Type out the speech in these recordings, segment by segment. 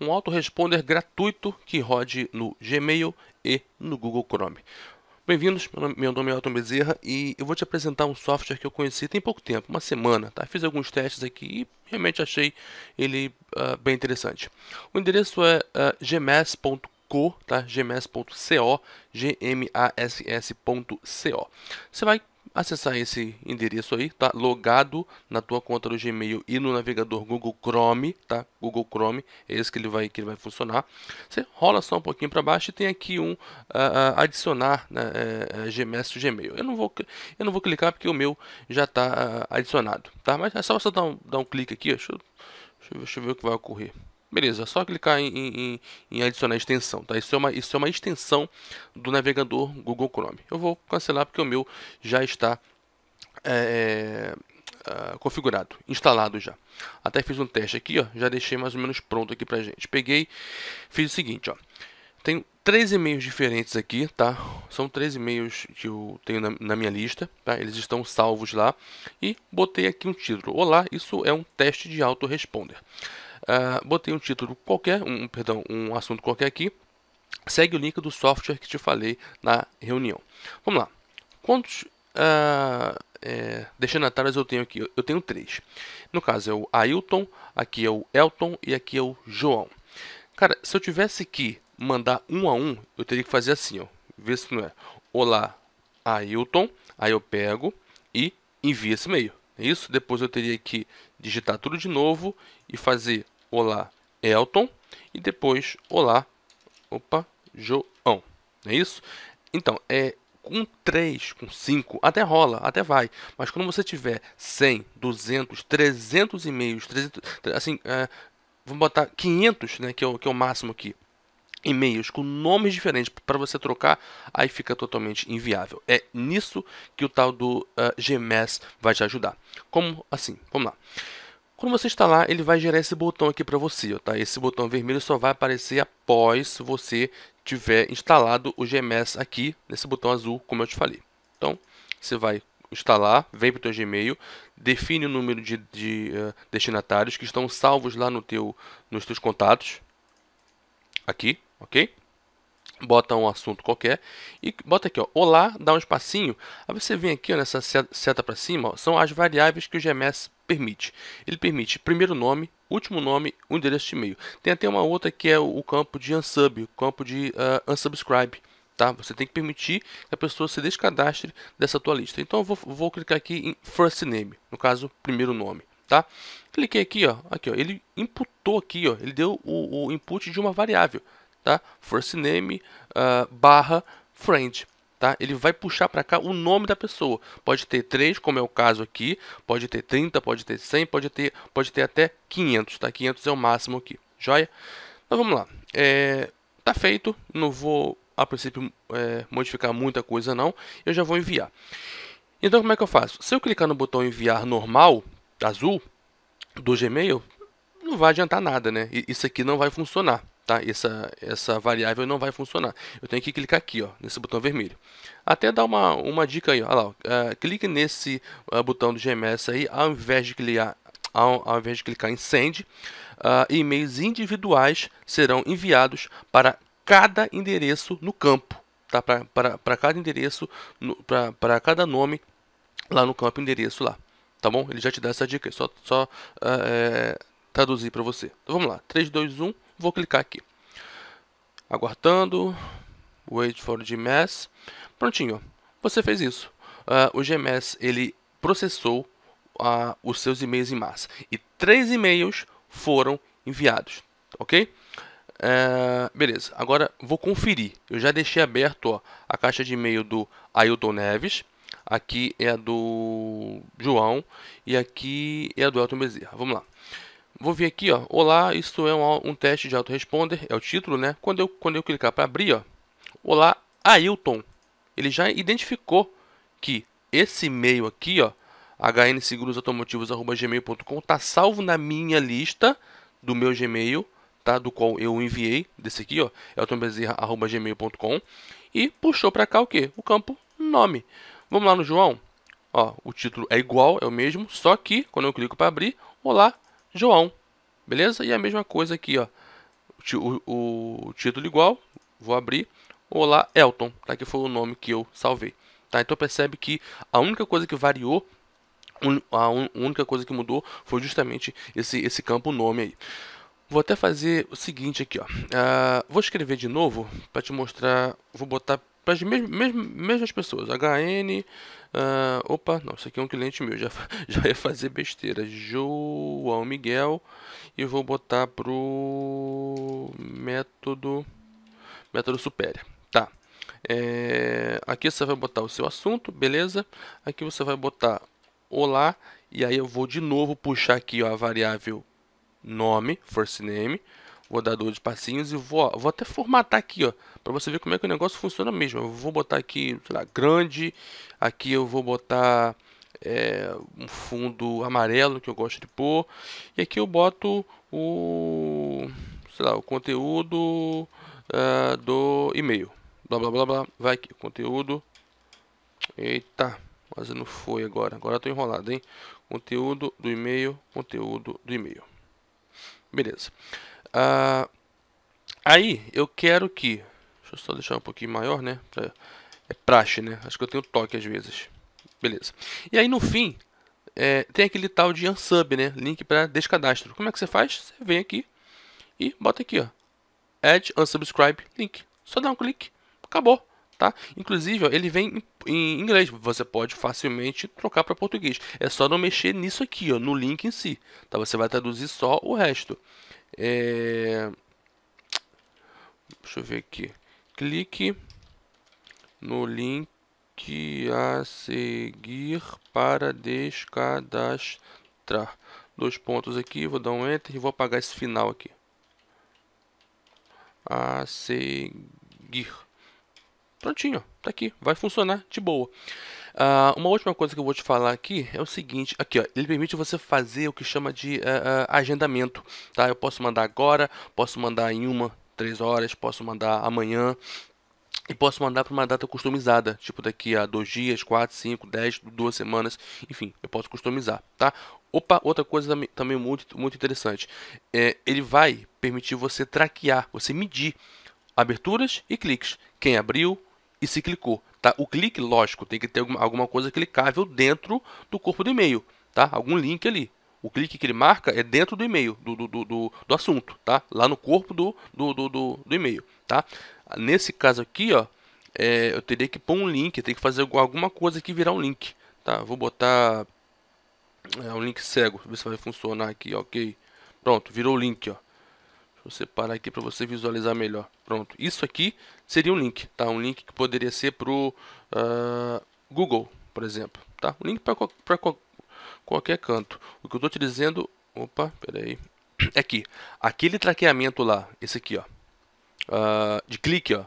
um autoresponder gratuito que rode no Gmail e no Google Chrome. Bem-vindos, meu, nome é Elton Bezerra e eu vou te apresentar um software que eu conheci tem pouco tempo, uma semana, tá? Fiz alguns testes aqui e realmente achei ele uh, bem interessante. O endereço é uh, ah, gms.com tá? gms.co, gmass.co. Você vai acessar esse endereço aí, tá? Logado na tua conta do Gmail e no navegador Google Chrome, tá? Google Chrome, é esse que ele vai, que ele vai funcionar. Você rola só um pouquinho para baixo e tem aqui um uh, uh, adicionar né, uh, Gmail do Gmail. Eu não vou, eu não vou clicar porque o meu já está adicionado, tá? Mas é só você dar um, dar um clique aqui, Deixa eu, deixa eu ver o que vai ocorrer. Beleza, é só clicar em, em, em, adicionar extensão, tá? Isso é, uma, isso é uma extensão do navegador Google Chrome. Eu vou cancelar porque o meu já está é, é ah, configurado, instalado já. Até fiz um teste aqui, ó, já deixei mais ou menos pronto aqui pra gente. Peguei, fiz o seguinte, ó. Tenho três e-mails diferentes aqui, tá? São três e-mails que eu tenho na, na, minha lista, tá? Eles estão salvos lá e botei aqui um título. Olá, isso é um teste de autoresponder. Uh, botei um título qualquer, um, perdão, um assunto qualquer aqui. Segue o link do software que te falei na reunião. Vamos lá. Quantos uh, é, destinatários eu tenho aqui? Eu tenho três. No caso é o Ailton, aqui é o Elton e aqui é o João. Cara, se eu tivesse que mandar um a um, eu teria que fazer assim, ó. Vê se não é. Olá, Ailton. Aí eu pego e envio esse e-mail. É isso? Depois eu teria que digitar tudo de novo e fazer olá Elton e depois olá, opa, João. Não é isso? Então, é com 3, com 5, até rola, até vai. Mas quando você tiver 100, 200, 300 e-mails, 300, assim, é, vamos botar 500, né, que é o, que é o máximo aqui e-mails com nomes diferentes para você trocar, aí fica totalmente inviável. É nisso que o tal do uh, é, GMS vai te ajudar. Como assim? Vamos lá. Quando você instalar, ele vai gerar esse botão aqui para você, tá? Esse botão vermelho só vai aparecer após você tiver instalado o GMS aqui, nesse botão azul, como eu te falei. Então, você vai instalar, vem para o teu Gmail, define o número de, de uh, destinatários que estão salvos lá no teu, nos teus contatos, aqui, ok? Bota um assunto qualquer e bota aqui, ó, olá, dá um espacinho. Aí você vem aqui ó, nessa seta para cima, ó, são as variáveis que o GMS permite? Ele permite primeiro nome, último nome, o endereço de e-mail. Tem até uma outra que é o, o campo de unsub, o campo de uh, unsubscribe. Tá? Você tem que permitir que a pessoa se descadastre dessa tua lista. Então eu vou, vou clicar aqui em first name, no caso, primeiro nome. Tá? Cliquei aqui, ó, aqui, ó, ele imputou aqui, ó, ele deu o, o input de uma variável, tá? First name uh, barra friend tá? Ele vai puxar para cá o nome da pessoa. Pode ter 3, como é o caso aqui, pode ter 30, pode ter 100, pode ter, pode ter até 500, tá? 500 é o máximo aqui, joia? Então vamos lá. É, tá feito, não vou a princípio é, modificar muita coisa não, eu já vou enviar. Então como é que eu faço? Se eu clicar no botão enviar normal, azul, do Gmail, não vai adiantar nada, né? Isso aqui não vai funcionar tá? Essa, essa variável não vai funcionar. Eu tenho que clicar aqui, ó, nesse botão vermelho. Até dar uma, uma dica aí, ó, lá, ó, uh, clique nesse uh, botão do GMS aí, ao invés de clicar, ao, ao invés de clicar em Send, uh, e-mails individuais serão enviados para cada endereço no campo, tá? Para cada endereço, para cada nome lá no campo endereço lá, tá bom? Ele já te dá essa dica, só, só é, é traduzir para você. Então vamos lá, 3, 2, 1... Vou clicar aqui. Aguardando. Wait for GMS. Prontinho. Você fez isso. Uh, o GMS ele processou uh, os seus e-mails em massa. E três e-mails foram enviados. Ok? Uh, beleza, agora vou conferir. Eu já deixei aberto ó, a caixa de e-mail do Ailton Neves. Aqui é a do João. E aqui é a do Elton Bezerra. Vamos lá. Vou vir aqui, ó. Olá, isso é um, um teste de autoresponder, é o título, né? Quando eu, quando eu clicar para abrir, ó. Olá, Ailton. Ele já identificou que esse e-mail aqui, ó, hnsegurosautomotivos@gmail.com tá salvo na minha lista do meu Gmail, tá? Do qual eu enviei desse aqui, ó, eltonbezerra@gmail.com e puxou para cá o quê? O campo nome. Vamos lá no João. Ó, o título é igual, é o mesmo, só que quando eu clico para abrir, olá, João, beleza? E a mesma coisa aqui, ó, o, o, título igual, vou abrir, olá Elton, tá? que foi o nome que eu salvei. Tá? Então percebe que a única coisa que variou, a única coisa que mudou foi justamente esse, esse campo nome aí. Vou até fazer o seguinte aqui, ó. Uh, vou escrever de novo para te mostrar. Vou botar para as mesmas, mesmas, mesmas pessoas. HN. Uh, ah, opa, não, isso aqui é um cliente meu, já, já ia fazer besteira. João Miguel. E vou botar pro método. Método superior. Tá. É, aqui você vai botar o seu assunto, beleza? Aqui você vai botar olá. E aí eu vou de novo puxar aqui ó, a variável nome, first name Vou dar dois passinhos e vou, vou até formatar aqui, ó, para você ver como é que o negócio funciona mesmo. Eu vou botar aqui, sei lá, grande. Aqui eu vou botar é, um fundo amarelo que eu gosto de pôr. E aqui eu boto o, sei lá, o conteúdo uh, do e-mail. Blá, blá, blá, blá. Vai aqui, conteúdo. Eita, quase não foi agora. Agora estou enrolado, hein? Conteúdo do e-mail, conteúdo do e-mail. Beleza. Ah, aí, eu quero que... Deixa eu só deixar um pouquinho maior, né? Pra, é praxe, né? Acho que eu tenho toque às vezes. Beleza. E aí, no fim, é, tem aquele tal de unsub, né? Link para descadastro. Como é que você faz? Você vem aqui e bota aqui, ó. Add unsubscribe link. Só dá um clique. Acabou. Tá? Inclusive, ó, ele vem em inglês, você pode facilmente trocar para português. É só não mexer nisso aqui, ó, no link em si. Tá? Você vai traduzir só o resto. É... Deixa eu ver aqui. Clique no link a seguir para descadastrar. Dois pontos aqui, vou dar um enter e vou apagar esse final aqui. A seguir. Prontinho, tá aqui, vai funcionar de boa. Uh, uma última coisa que eu vou te falar aqui é o seguinte, aqui ó, ele permite você fazer o que chama de uh, uh, agendamento, tá? Eu posso mandar agora, posso mandar em uma, três horas, posso mandar amanhã, e posso mandar para uma data customizada, tipo daqui a dois dias, quatro, cinco, dez, duas semanas, enfim, eu posso customizar, tá? Opa, outra coisa também muito, muito interessante, é, ele vai permitir você traquear, você medir aberturas e cliques, quem abriu, e se clicou. Tá? O clique, lógico, tem que ter alguma coisa clicável dentro do corpo do e-mail, tá? algum link ali. O clique que ele marca é dentro do e-mail, do, do, do, do assunto, tá? Lá no corpo do, do, do, do, do e-mail, tá? Nesse caso aqui, ó, é, eu teria que pôr um link, tem que fazer alguma coisa que virar um link, tá? Vou botar é, um link cego, ver se vai funcionar aqui, ok? Pronto, virou o link, ó. Vou separar aqui para você visualizar melhor. Pronto, isso aqui seria um link, tá? Um link que poderia ser para o uh, ah, Google, por exemplo, tá? Um link para qualquer canto. O que eu estou te dizendo... Opa, peraí. É que aquele traqueamento lá, esse aqui, ó. Uh, de clique, ó.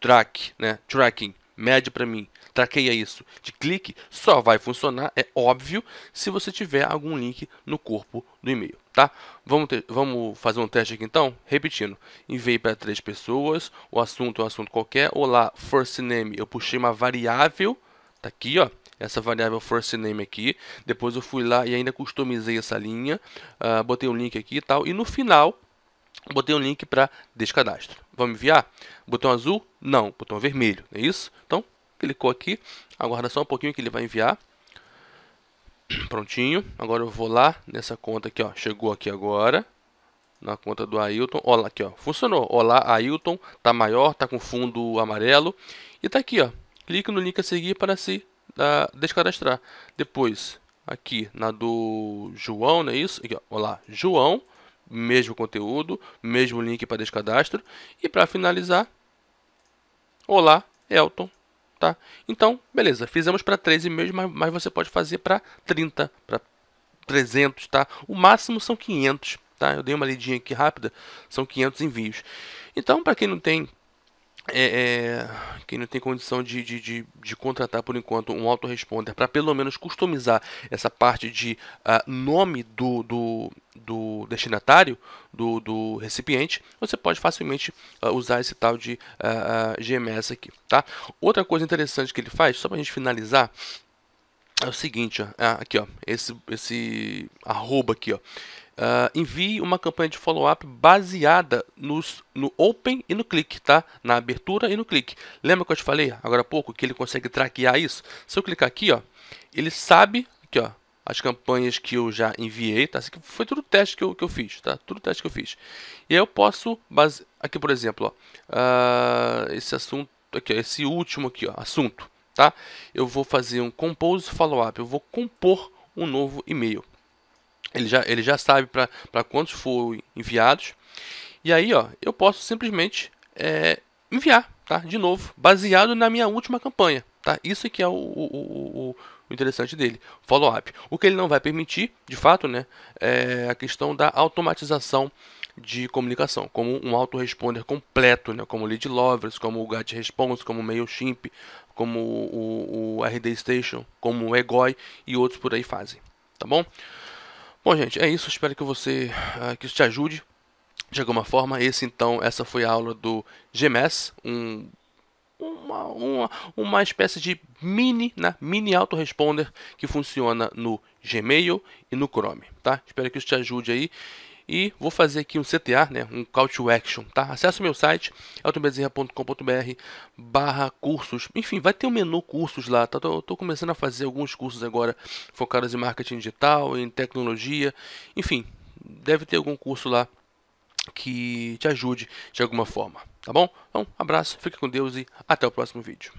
Track, né? Tracking mede para mim, traqueia isso de clique, só vai funcionar, é óbvio, se você tiver algum link no corpo do e-mail tá? Vamos, ter, vamos fazer um teste aqui então? Repetindo, enviei para três pessoas, o assunto é um assunto qualquer. Olá, first name, eu puxei uma variável, tá aqui, ó. Essa variável first name aqui. Depois eu fui lá e ainda customizei essa linha, uh, botei um link aqui e tal. E no final, botei um link para descadastro. Vamos enviar? Botão azul? Não, botão vermelho, é isso? Então, clicou aqui, aguarda só um pouquinho que ele vai enviar. Prontinho. Agora eu vou lá nessa conta aqui, ó. Chegou aqui agora. Na conta do Ailton. Olha aqui, ó. Funcionou. Olá, Ailton. Tá maior, tá com fundo amarelo. E tá aqui, ó. Clique no link a seguir para se da, ah, descadastrar. Depois, aqui na do João, não é isso? Aqui, ó. Olá, João. Mesmo conteúdo, mesmo link para descadastro. E para finalizar, olá, Elton. Tá? Então, beleza, fizemos para 13 e mas, mas você pode fazer para 30, para 300, tá? O máximo são 500, tá? Eu dei uma lidinha aqui rápida, são 500 envios. Então, para quem não tem é, é, quem não tem condição de, de, de, de contratar por enquanto um autoresponder para pelo menos customizar essa parte de uh, nome do, do, do destinatário, do, do, recipiente, você pode facilmente uh, usar esse tal de uh, ah, GMS aqui. Tá? Outra coisa interessante que ele faz, só para a gente finalizar, é o seguinte, ó, ah, aqui ó, esse, esse arroba aqui ó, Uh, envie uma campanha de follow-up baseada nos, no open e no clique, tá? Na abertura e no clique. Lembra que eu te falei agora há pouco que ele consegue traquear isso? Se eu clicar aqui, ó, ele sabe aqui, ó, as campanhas que eu já enviei, tá? foi tudo teste que eu, que eu fiz, tá? Tudo teste que eu fiz. E aí eu posso, base... aqui por exemplo, ó, uh, esse assunto aqui, ó, esse último aqui, ó, assunto tá? Eu vou fazer um compose follow-up, eu vou compor um novo e-mail. Ele já, ele já sabe para quantos foram enviados. E aí, ó, eu posso simplesmente é, enviar, tá? De novo, baseado na minha última campanha, tá? Isso que é o, o, o, o interessante dele, follow-up. O que ele não vai permitir, de fato, né, é a questão da automatização de comunicação, como um autoresponder completo, né, como Lead Lovers, como o Get Response, como o MailChimp, como o, o RD Station, como o EGOI e outros por aí fazem, tá bom? Bom, gente, é isso. Espero que você uh, que isso te ajude de alguma forma. Esse então, essa foi a aula do GMS, um uma, uma, uma espécie de mini, né, mini autoresponder que funciona no Gmail e no Chrome, tá? Espero que isso te ajude aí e vou fazer aqui um CTA, né, um Call to Action, tá? Acesse o meu site, eltonbezerra.com.br barra cursos, enfim, vai ter um menu cursos lá, tá? Eu tô começando a fazer alguns cursos agora focados em marketing digital, em tecnologia, enfim, deve ter algum curso lá que te ajude de alguma forma, tá bom? Então, abraço, fique com Deus e até o próximo vídeo.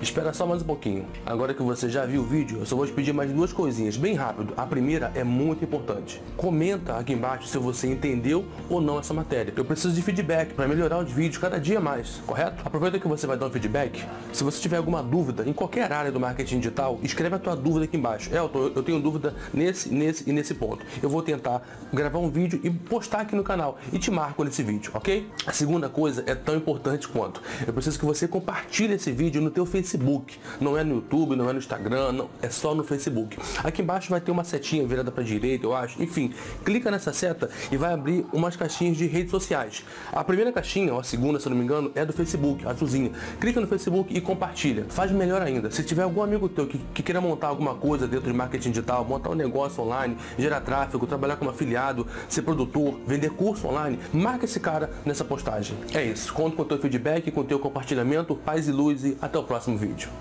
Espera só mais um pouquinho. Agora que você já viu o vídeo, eu só vou te pedir mais duas coisinhas, bem rápido. A primeira é muito importante. Comenta aqui embaixo se você entendeu ou não essa matéria. Eu preciso de feedback para melhorar os vídeos cada dia mais, correto? Aproveita que você vai dar um feedback. Se você tiver alguma dúvida em qualquer área do marketing digital, escreve a tua dúvida aqui embaixo. Elton, eu tenho dúvida nesse, nesse e nesse ponto. Eu vou tentar gravar um vídeo e postar aqui no canal e te marco nesse vídeo, ok? A segunda coisa é tão importante quanto. Eu preciso que você compartilhe esse vídeo no teu Facebook Facebook, não é no YouTube, não é no Instagram, não, é só no Facebook. Aqui embaixo vai ter uma setinha virada para direita, eu acho. Enfim, clica nessa seta e vai abrir umas caixinhas de redes sociais. A primeira caixinha, ou a segunda, se não me engano, é do Facebook, azulzinha. Clica no Facebook e compartilha. Faz melhor ainda. Se tiver algum amigo teu que, que queira montar alguma coisa dentro de marketing digital, montar um negócio online, gerar tráfego, trabalhar como afiliado, ser produtor, vender curso online, marca esse cara nessa postagem. É isso. Conto com o teu feedback, com o teu compartilhamento. Paz e luz e até o próximo vídeo.